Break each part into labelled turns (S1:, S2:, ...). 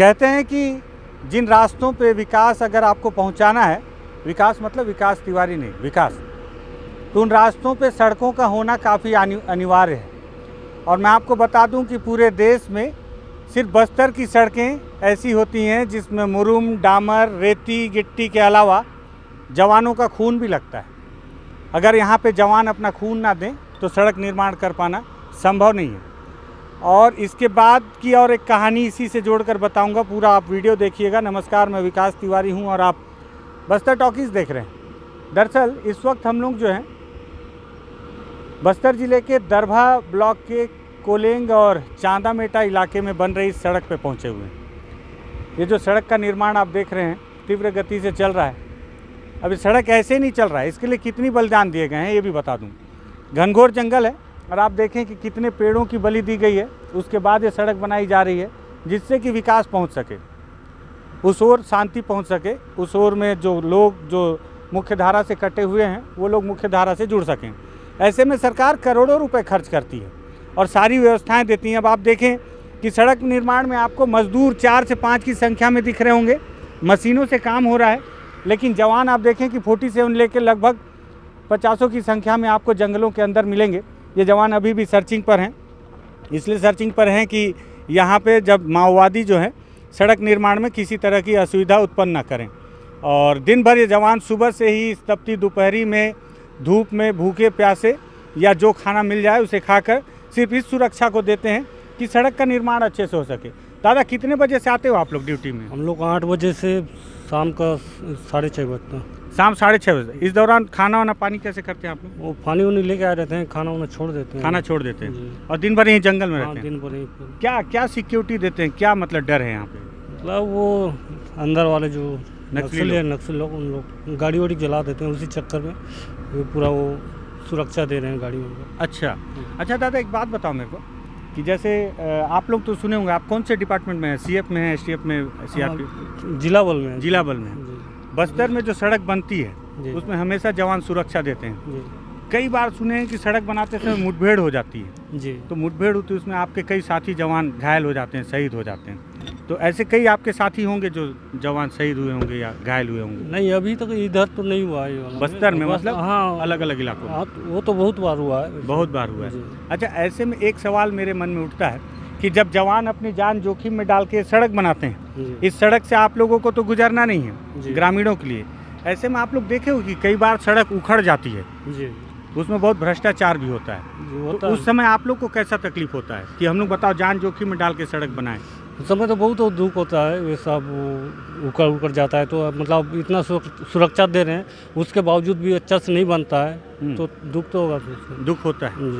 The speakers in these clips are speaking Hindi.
S1: कहते हैं कि जिन रास्तों पे विकास अगर आपको पहुंचाना है विकास मतलब विकास तिवारी नहीं विकास तो उन रास्तों पे सड़कों का होना काफ़ी अनिवार्य है और मैं आपको बता दूं कि पूरे देश में सिर्फ बस्तर की सड़कें ऐसी होती हैं जिसमें मुरुम डामर रेती गिट्टी के अलावा जवानों का खून भी लगता है अगर यहाँ पर जवान अपना खून ना दें तो सड़क निर्माण कर पाना संभव नहीं है और इसके बाद की और एक कहानी इसी से जोड़कर बताऊंगा पूरा आप वीडियो देखिएगा नमस्कार मैं विकास तिवारी हूं और आप बस्तर टॉकीज़ देख रहे हैं दरअसल इस वक्त हम लोग जो हैं बस्तर ज़िले के दरभा ब्लॉक के कोलेंग और चांदा मेटा इलाके में बन रही सड़क पर पहुँचे हुए हैं ये जो सड़क का निर्माण आप देख रहे हैं तीव्र गति से चल रहा है अभी सड़क ऐसे नहीं चल रहा है इसके लिए कितनी बलिदान दिए गए हैं ये भी बता दूँ घनघोर जंगल है और आप देखें कि कितने पेड़ों की बलि दी गई है उसके बाद ये सड़क बनाई जा रही है जिससे कि विकास पहुंच सके उस ओर शांति पहुंच सके उस ओर में जो लोग जो मुख्य धारा से कटे हुए हैं वो लोग मुख्य धारा से जुड़ सकें ऐसे में सरकार करोड़ों रुपए खर्च करती है और सारी व्यवस्थाएं देती हैं अब आप देखें कि सड़क निर्माण में आपको मजदूर चार से पाँच की संख्या में दिख रहे होंगे मशीनों से काम हो रहा है लेकिन जवान आप देखें कि फोर्टी सेवन लेके लगभग पचासों की संख्या में आपको जंगलों के अंदर मिलेंगे ये जवान अभी भी सर्चिंग पर हैं इसलिए सर्चिंग पर हैं कि यहाँ पे जब माओवादी जो हैं सड़क निर्माण में किसी तरह की असुविधा उत्पन्न न करें और दिन भर ये जवान सुबह से ही इस तपती दोपहरी में धूप में भूखे प्यासे या जो खाना मिल जाए उसे खाकर सिर्फ इस सुरक्षा को देते हैं कि सड़क का निर्माण अच्छे से हो सके दादा कितने बजे से आते हो आप लोग ड्यूटी में हम लोग आठ बजे से शाम का साढ़े छः बजे तक शाम साढ़े छः बजे इस दौरान खाना वाना पानी कैसे करते हैं आप लोग वो पानी वानी लेके आ जाते हैं खाना वाना छोड़ देते हैं खाना छोड़ देते हैं और दिन भर यहीं जंगल में हाँ, रहते हैं दिन भर यहीं क्या क्या सिक्योरिटी देते हैं क्या मतलब डर है यहाँ पे मतलब वो अंदर वाले जो नक्सल है नक्सल लोग उन लोग गाड़ी वाड़ी जला देते हैं उसी चक्कर में पूरा वो सुरक्षा दे रहे हैं गाड़ियों को अच्छा अच्छा दादा एक बात बताओ मेरे को कि जैसे आप लोग तो सुने होंगे आप कौन से डिपार्टमेंट में हैं सीएफ में हैं एसटीएफ में सीआरपी हाँ, जिला बल में जिला बल में बस्तर में जो सड़क बनती है उसमें हमेशा जवान सुरक्षा देते हैं कई बार सुने हैं कि सड़क बनाते समय मुठभेड़ हो जाती है जी तो मुठभेड़ होती है उसमें आपके कई साथी जवान घायल हो जाते हैं शहीद हो जाते हैं तो ऐसे कई आपके साथी होंगे जो जवान शहीद हुए होंगे या घायल हुए होंगे नहीं अभी तक तो इधर तो नहीं हुआ है बस्तर में मतलब हाँ अलग अलग इलाकों हाँ, तो वो तो बहुत बार हुआ है बहुत बार हुआ है अच्छा ऐसे में एक सवाल मेरे मन में उठता है कि जब जवान अपनी जान जोखिम में डाल के सड़क बनाते हैं इस सड़क से आप लोगों को तो गुजरना नहीं है ग्रामीणों के लिए ऐसे में आप लोग देखे होगी कि कई बार सड़क उखड़ जाती है उसमें बहुत भ्रष्टाचार भी होता है होता तो उस समय आप लोग को कैसा तकलीफ होता है कि हम लोग बताओ जान जोखिम में डाल के सड़क बनाएं उस समय तो बहुत दुख होता है वे सब उकड़ उकड़ जाता है तो मतलब इतना सुरक्षा दे रहे हैं उसके बावजूद भी अच्छा से नहीं बनता है हम्म। तो दुख तो होगा दुख होता है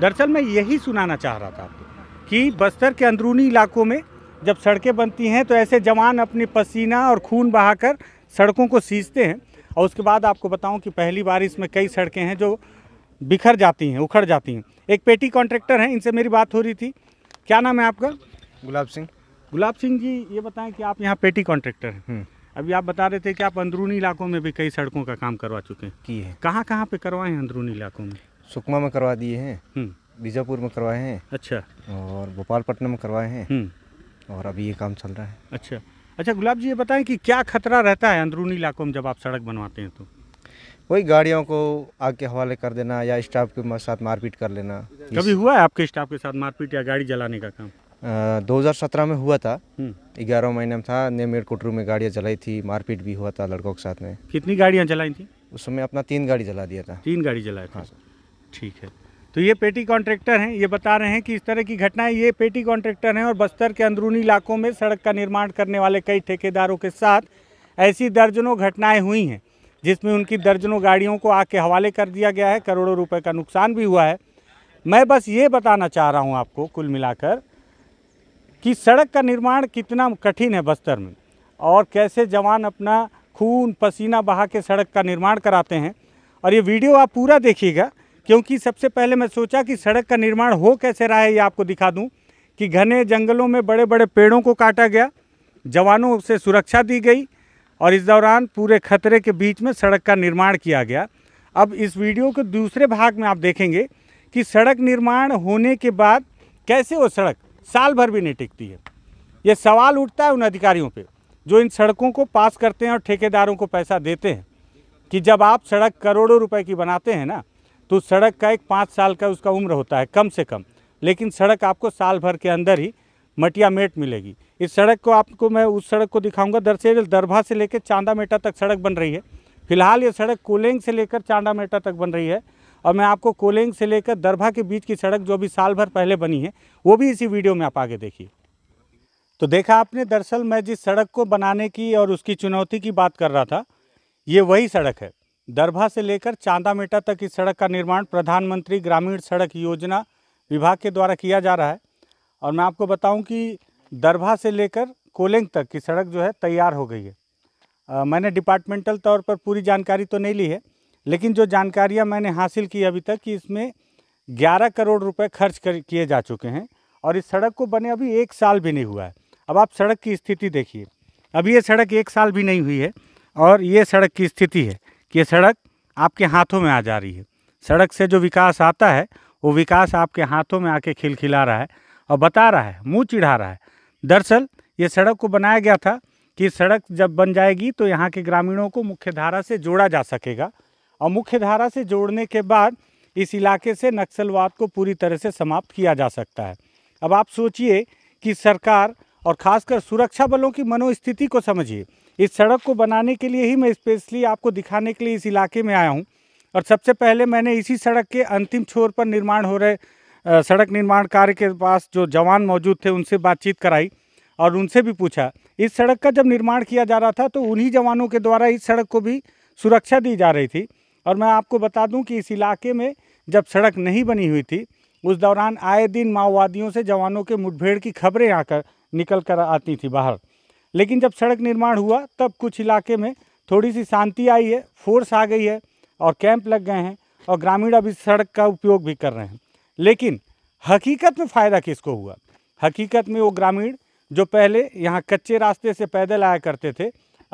S1: दरअसल मैं यही सुनाना चाह रहा था आपको कि बस्तर के अंदरूनी इलाकों में जब सड़कें बनती हैं तो ऐसे जवान अपने पसीना और खून बहाकर सड़कों को सींचते हैं और उसके बाद आपको बताऊं कि पहली बार इसमें कई सड़कें हैं जो बिखर जाती हैं उखड़ जाती हैं एक पेटी कॉन्ट्रैक्टर हैं इनसे मेरी बात हो रही थी क्या नाम है आपका गुलाब सिंह गुलाब सिंह जी ये बताएं कि आप यहाँ पेटी कॉन्ट्रैक्टर हैं हम्म। अभी आप बता रहे थे कि आप अंदरूनी इलाकों में भी कई सड़कों का काम करवा चुके हैं की है कहाँ कहाँ पे करवाए हैं अंदरूनी इलाकों में सुकमा में करवा दिए हैं हम्म। बीजापुर में करवाए हैं अच्छा और भोपालपट्टनम में करवाए हैं हम्म। और अभी ये काम चल रहा है अच्छा अच्छा गुलाब जी ये बताएं कि क्या खतरा रहता है अंदरूनी इलाकों में जब आप सड़क बनवाते हैं तो वही गाड़ियों को आग के हवाले कर देना या स्टाफ के साथ मारपीट कर लेना कभी हुआ है आपके स्टाफ के साथ मारपीट या गाड़ी जलाने का काम 2017 में हुआ था हम्म। ग्यारह महीने में था नेमेड कोटरू में गाड़ियाँ जलाई थी मारपीट भी हुआ था लड़कों के साथ में कितनी गाड़ियाँ जलाई थी उस समय अपना तीन गाड़ी जला दिया था तीन गाड़ी जलाया था हाँ, ठीक है तो ये पेटी कॉन्ट्रैक्टर हैं ये बता रहे हैं कि इस तरह की घटनाएं ये पेटी कॉन्ट्रैक्टर हैं और बस्तर के अंदरूनी इलाकों में सड़क का निर्माण करने वाले कई ठेकेदारों के साथ ऐसी दर्जनों घटनाएं हुई हैं जिसमें उनकी दर्जनों गाड़ियों को आग के हवाले कर दिया गया है करोड़ों रुपये का नुकसान भी हुआ है मैं बस ये बताना चाह रहा हूँ आपको कुल मिलाकर कि सड़क का निर्माण कितना कठिन है बस्तर में और कैसे जवान अपना खून पसीना बहा के सड़क का निर्माण कराते हैं और ये वीडियो आप पूरा देखिएगा क्योंकि सबसे पहले मैं सोचा कि सड़क का निर्माण हो कैसे रहा है ये आपको दिखा दूँ कि घने जंगलों में बड़े बड़े पेड़ों को काटा गया जवानों से सुरक्षा दी गई और इस दौरान पूरे खतरे के बीच में सड़क का निर्माण किया गया अब इस वीडियो के दूसरे भाग में आप देखेंगे कि सड़क निर्माण होने के बाद कैसे वो सड़क साल भर भी नहीं टिकती है ये सवाल उठता है उन अधिकारियों पे जो इन सड़कों को पास करते हैं और ठेकेदारों को पैसा देते हैं कि जब आप सड़क करोड़ों रुपए की बनाते हैं ना तो सड़क का एक पाँच साल का उसका उम्र होता है कम से कम लेकिन सड़क आपको साल भर के अंदर ही मटिया मेट मिलेगी इस सड़क को आपको मैं उस सड़क को दिखाऊंगा दरअसल दरभा से लेकर चांदा मेटा तक सड़क बन रही है फिलहाल ये सड़क कोलेंग से लेकर चांदा मेटा तक बन रही है और मैं आपको कोलेंग से लेकर दरभा के बीच की सड़क जो अभी साल भर पहले बनी है वो भी इसी वीडियो में आप आगे देखिए तो देखा आपने दरअसल मैं जिस सड़क को बनाने की और उसकी चुनौती की बात कर रहा था ये वही सड़क है दरभा से लेकर चांदामेटा तक इस सड़क का निर्माण प्रधानमंत्री ग्रामीण सड़क योजना विभाग के द्वारा किया जा रहा है और मैं आपको बताऊं कि दरभा से लेकर कोलेंग तक की सड़क जो है तैयार हो गई है आ, मैंने डिपार्टमेंटल तौर पर पूरी जानकारी तो नहीं ली है लेकिन जो जानकारियाँ मैंने हासिल की अभी तक कि इसमें ग्यारह करोड़ रुपए खर्च कर किए जा चुके हैं और इस सड़क को बने अभी एक साल भी नहीं हुआ है अब आप सड़क की स्थिति देखिए अब ये सड़क एक साल भी नहीं हुई है और ये सड़क की स्थिति है कि ये सड़क आपके हाथों में आ जा रही है सड़क से जो विकास आता है वो विकास आपके हाथों में आके खिलखिला रहा है और बता रहा है मुंह चिढ़ा रहा है दरअसल ये सड़क को बनाया गया था कि सड़क जब बन जाएगी तो यहाँ के ग्रामीणों को मुख्य धारा से जोड़ा जा सकेगा और मुख्य धारा से जोड़ने के बाद इस इलाके से नक्सलवाद को पूरी तरह से समाप्त किया जा सकता है अब आप सोचिए कि सरकार और ख़ासकर सुरक्षा बलों की मनोस्थिति को समझिए इस सड़क को बनाने के लिए ही मैं स्पेशली आपको दिखाने के लिए इस इलाके में आया हूँ और सबसे पहले मैंने इसी सड़क के अंतिम छोर पर निर्माण हो रहे सड़क निर्माण कार्य के पास जो जवान मौजूद थे उनसे बातचीत कराई और उनसे भी पूछा इस सड़क का जब निर्माण किया जा रहा था तो उन्हीं जवानों के द्वारा इस सड़क को भी सुरक्षा दी जा रही थी और मैं आपको बता दूं कि इस इलाके में जब सड़क नहीं बनी हुई थी उस दौरान आए दिन माओवादियों से जवानों के मुठभेड़ की खबरें आकर निकल कर आती थी बाहर लेकिन जब सड़क निर्माण हुआ तब कुछ इलाके में थोड़ी सी शांति आई है फोर्स आ गई है और कैंप लग गए हैं और ग्रामीण अब इस सड़क का उपयोग भी कर रहे हैं लेकिन हकीकत में फ़ायदा किसको हुआ हकीकत में वो ग्रामीण जो पहले यहाँ कच्चे रास्ते से पैदल आया करते थे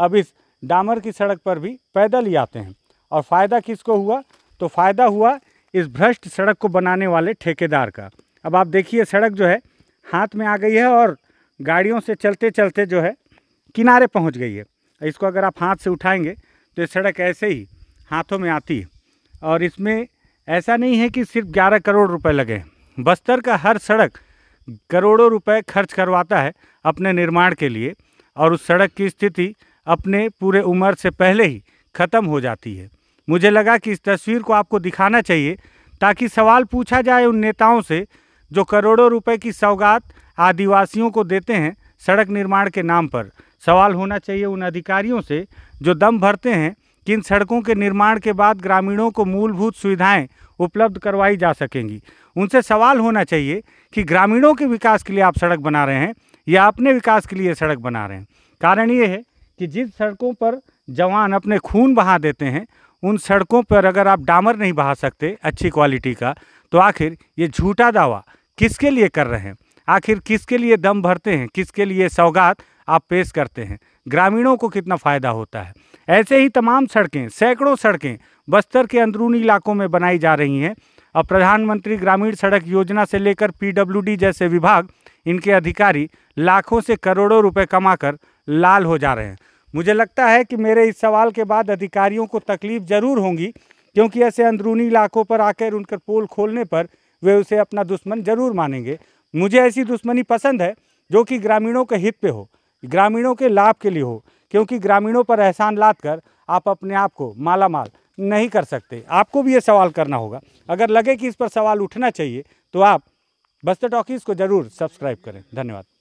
S1: अब इस डामर की सड़क पर भी पैदल ही आते हैं और फ़ायदा किसको हुआ तो फ़ायदा हुआ इस भ्रष्ट सड़क को बनाने वाले ठेकेदार का अब आप देखिए सड़क जो है हाथ में आ गई है और गाड़ियों से चलते चलते जो है किनारे पहुंच गई है इसको अगर आप हाथ से उठाएंगे तो ये सड़क ऐसे ही हाथों में आती है और इसमें ऐसा नहीं है कि सिर्फ ग्यारह करोड़ रुपए लगे बस्तर का हर सड़क करोड़ों रुपए खर्च करवाता है अपने निर्माण के लिए और उस सड़क की स्थिति अपने पूरे उम्र से पहले ही ख़त्म हो जाती है मुझे लगा कि इस तस्वीर को आपको दिखाना चाहिए ताकि सवाल पूछा जाए उन नेताओं से जो करोड़ों रुपए की सौगात आदिवासियों को देते हैं सड़क निर्माण के नाम पर सवाल होना चाहिए उन अधिकारियों से जो दम भरते हैं कि इन सड़कों के निर्माण के बाद ग्रामीणों को मूलभूत सुविधाएं उपलब्ध करवाई जा सकेंगी उनसे सवाल होना चाहिए कि ग्रामीणों के विकास के लिए आप सड़क बना रहे हैं या अपने विकास के लिए सड़क बना रहे हैं कारण ये है कि जिन सड़कों पर जवान अपने खून बहा देते हैं उन सड़कों पर अगर आप डामर नहीं बहा सकते अच्छी क्वालिटी का तो आखिर ये झूठा दावा किसके लिए कर रहे हैं आखिर किसके लिए दम भरते हैं किसके लिए सौगात आप पेश करते हैं ग्रामीणों को कितना फ़ायदा होता है ऐसे ही तमाम सड़कें सैकड़ों सड़कें बस्तर के अंदरूनी इलाकों में बनाई जा रही हैं और प्रधानमंत्री ग्रामीण सड़क योजना से लेकर पीडब्ल्यूडी जैसे विभाग इनके अधिकारी लाखों से करोड़ों रुपए कमाकर लाल हो जा रहे हैं मुझे लगता है कि मेरे इस सवाल के बाद अधिकारियों को तकलीफ जरूर होंगी क्योंकि ऐसे अंदरूनी इलाकों पर आकर उनका पोल खोलने पर वे उसे अपना दुश्मन जरूर मानेंगे मुझे ऐसी दुश्मनी पसंद है जो कि ग्रामीणों के हित पे हो ग्रामीणों के लाभ के लिए हो क्योंकि ग्रामीणों पर एहसान लाद कर आप अपने आप को माला माल नहीं कर सकते आपको भी ये सवाल करना होगा अगर लगे कि इस पर सवाल उठना चाहिए तो आप बस्तर टॉकीज़ को ज़रूर सब्सक्राइब करें धन्यवाद